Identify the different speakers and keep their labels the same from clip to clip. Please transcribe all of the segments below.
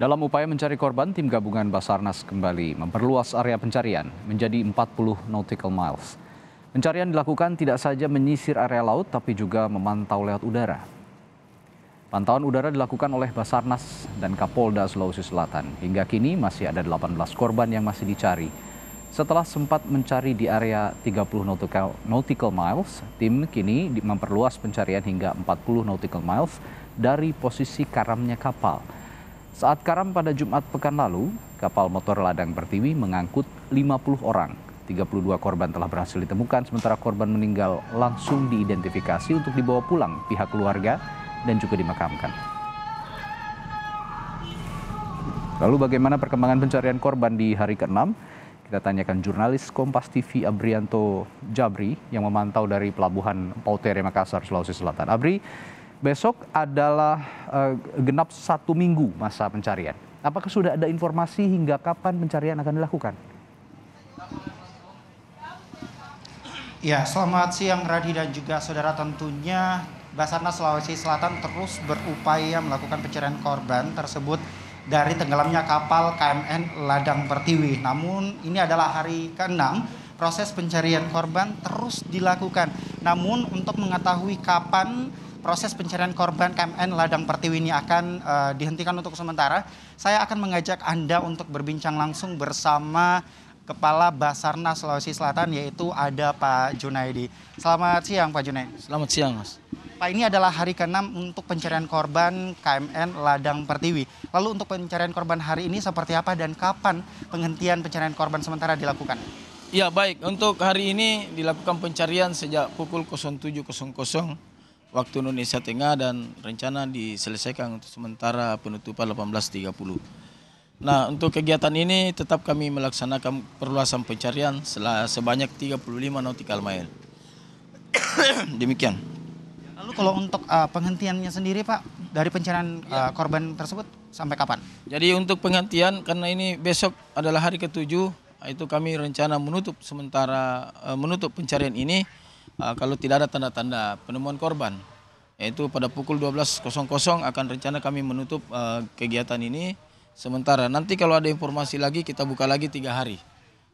Speaker 1: Dalam upaya mencari korban, tim gabungan Basarnas kembali memperluas area pencarian menjadi 40 nautical miles. Pencarian dilakukan tidak saja menyisir area laut, tapi juga memantau lewat udara. Pantauan udara dilakukan oleh Basarnas dan Kapolda Sulawesi Selatan. Hingga kini masih ada 18 korban yang masih dicari. Setelah sempat mencari di area 30 nautical, miles, tim kini memperluas pencarian hingga 40 nautical miles dari posisi karamnya kapal saat karam pada Jumat pekan lalu, kapal motor Ladang Pertiwi mengangkut 50 orang. 32 korban telah berhasil ditemukan, sementara korban meninggal langsung diidentifikasi untuk dibawa pulang pihak keluarga dan juga dimakamkan. Lalu bagaimana perkembangan pencarian korban di hari ke-6? Kita tanyakan jurnalis Kompas TV Abrianto Jabri yang memantau dari pelabuhan Pautere Makassar, Sulawesi Selatan. Abri, Besok adalah uh, genap satu minggu masa pencarian. Apakah sudah ada informasi hingga kapan pencarian akan dilakukan?
Speaker 2: Ya, selamat siang Radhi dan juga saudara tentunya Basarnas Sulawesi Selatan terus berupaya melakukan pencarian korban tersebut dari tenggelamnya kapal KMN Ladang Pertiwi. Namun ini adalah hari ke-6 proses pencarian korban terus dilakukan. Namun untuk mengetahui kapan proses pencarian korban KMN Ladang Pertiwi ini akan uh, dihentikan untuk sementara. Saya akan mengajak Anda untuk berbincang langsung bersama Kepala Basarnas Sulawesi Selatan yaitu ada Pak Junaidi. Selamat siang Pak Junaidi. Selamat siang Mas. Pak ini adalah hari ke-6 untuk pencarian korban KMN Ladang Pertiwi. Lalu untuk pencarian korban hari ini seperti apa dan kapan penghentian pencarian korban sementara dilakukan?
Speaker 3: Ya baik, untuk hari ini dilakukan pencarian sejak pukul 07.00 waktu Indonesia Tengah dan rencana diselesaikan untuk sementara penutupan 18.30. Nah, untuk kegiatan ini tetap kami melaksanakan perluasan pencarian sebanyak 35 nautical mile. Demikian. Lalu kalau untuk uh, penghentiannya sendiri Pak, dari pencarian ya. uh, korban tersebut sampai kapan? Jadi untuk penghentian karena ini besok adalah hari ketujuh, itu kami rencana menutup sementara uh, menutup pencarian ini Eh, kalau tidak ada tanda-tanda penemuan korban. Yaitu pada pukul 12.00 akan rencana kami menutup eh, kegiatan ini sementara. Nanti kalau ada informasi lagi kita buka lagi tiga hari.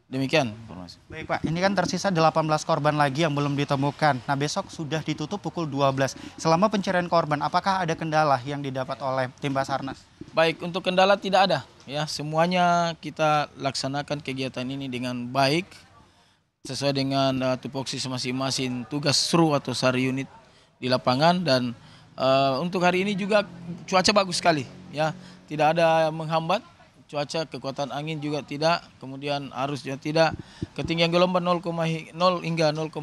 Speaker 3: Demikian informasi. Baik Pak, ini kan tersisa
Speaker 2: 18 korban lagi yang belum ditemukan. Nah besok sudah ditutup pukul 12. Selama pencarian korban, apakah ada kendala yang didapat oleh tim Basarnas?
Speaker 3: Baik, untuk kendala tidak ada. Ya, semuanya kita laksanakan kegiatan ini dengan baik sesuai dengan uh, tupoksi masing-masing tugas seru atau sar unit di lapangan dan uh, untuk hari ini juga cuaca bagus sekali ya tidak ada menghambat cuaca kekuatan angin juga tidak kemudian arus juga tidak ketinggian gelombang 0,0 hingga 0,5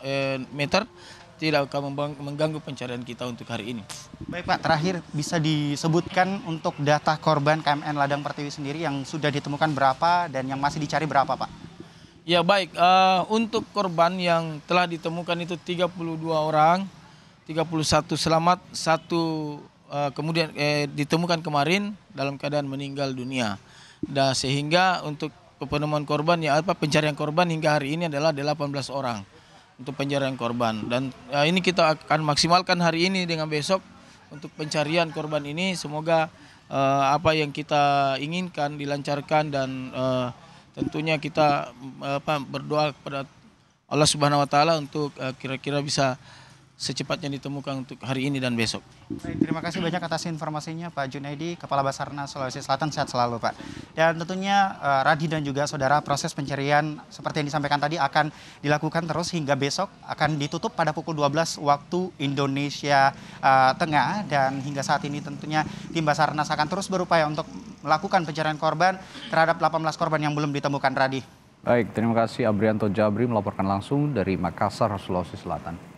Speaker 3: eh, meter tidak akan mengganggu pencarian kita untuk hari ini. Baik Pak, terakhir
Speaker 2: bisa disebutkan untuk data korban KMN Ladang Pertiwi sendiri yang sudah ditemukan berapa dan yang masih dicari berapa Pak?
Speaker 3: Ya baik, uh, untuk korban yang telah ditemukan itu 32 orang, 31 selamat, satu uh, kemudian eh, ditemukan kemarin dalam keadaan meninggal dunia. Dan sehingga untuk penemuan korban ya apa pencarian korban hingga hari ini adalah 18 orang untuk pencarian korban dan ya, ini kita akan maksimalkan hari ini dengan besok untuk pencarian korban ini semoga uh, apa yang kita inginkan dilancarkan dan uh, tentunya kita eh, apa berdoa kepada Allah Subhanahu wa taala untuk eh, kira-kira uh, bisa secepatnya ditemukan untuk hari ini dan besok. Baik, terima kasih banyak atas
Speaker 2: informasinya Pak Junaidi, Kepala Basarnas Sulawesi Selatan sehat selalu Pak. Dan tentunya uh, Radi dan juga saudara proses pencarian seperti yang disampaikan tadi akan dilakukan terus hingga besok akan ditutup pada pukul 12 waktu Indonesia uh, Tengah dan hingga saat ini tentunya tim Basarnas akan terus berupaya untuk melakukan pencarian korban terhadap 18 korban yang belum ditemukan Radi.
Speaker 1: Baik, terima kasih Abrianto Jabri melaporkan langsung dari Makassar, Sulawesi Selatan.